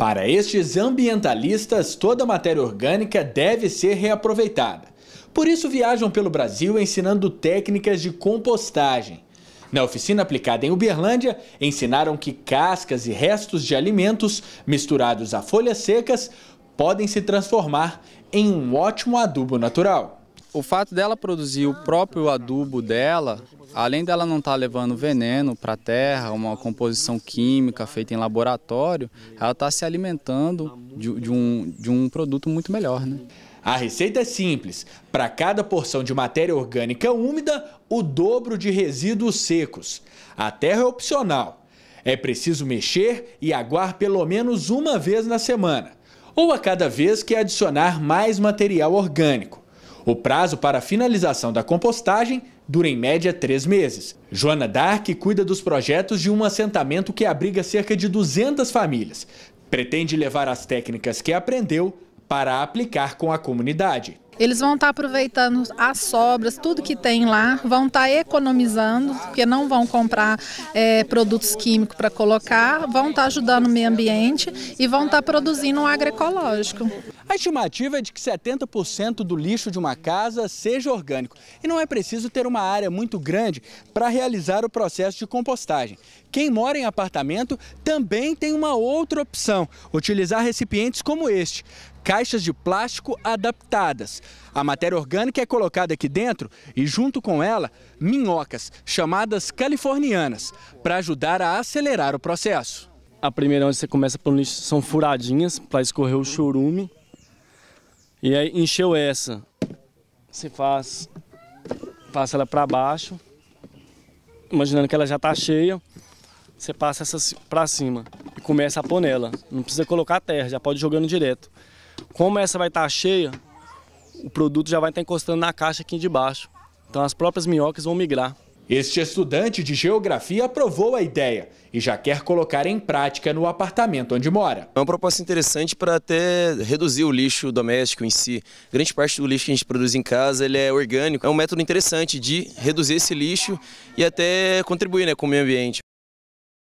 Para estes ambientalistas, toda matéria orgânica deve ser reaproveitada. Por isso, viajam pelo Brasil ensinando técnicas de compostagem. Na oficina aplicada em Uberlândia, ensinaram que cascas e restos de alimentos misturados a folhas secas podem se transformar em um ótimo adubo natural. O fato dela produzir o próprio adubo dela Além dela não estar tá levando veneno para a terra, uma composição química feita em laboratório, ela está se alimentando de, de, um, de um produto muito melhor. Né? A receita é simples. Para cada porção de matéria orgânica úmida, o dobro de resíduos secos. A terra é opcional. É preciso mexer e aguar pelo menos uma vez na semana, ou a cada vez que adicionar mais material orgânico. O prazo para a finalização da compostagem dura em média três meses. Joana Dark cuida dos projetos de um assentamento que abriga cerca de 200 famílias. Pretende levar as técnicas que aprendeu para aplicar com a comunidade. Eles vão estar tá aproveitando as sobras, tudo que tem lá, vão estar tá economizando, porque não vão comprar é, produtos químicos para colocar, vão estar tá ajudando o meio ambiente e vão estar produzindo um agroecológico. A estimativa é de que 70% do lixo de uma casa seja orgânico e não é preciso ter uma área muito grande para realizar o processo de compostagem. Quem mora em apartamento também tem uma outra opção, utilizar recipientes como este caixas de plástico adaptadas. A matéria orgânica é colocada aqui dentro e, junto com ela, minhocas, chamadas californianas, para ajudar a acelerar o processo. A primeira onde você começa pelo lixo são furadinhas para escorrer o churume. E aí encheu essa. Você faz, passa ela para baixo, imaginando que ela já está cheia. Você passa essa para cima e começa a pôr nela. Não precisa colocar terra, já pode ir jogando direto. Como essa vai estar tá cheia, o produto já vai estar tá encostando na caixa aqui de baixo. Então as próprias minhocas vão migrar. Este estudante de geografia aprovou a ideia e já quer colocar em prática no apartamento onde mora. É uma proposta interessante para até reduzir o lixo doméstico em si. Grande parte do lixo que a gente produz em casa ele é orgânico. É um método interessante de reduzir esse lixo e até contribuir né, com o meio ambiente.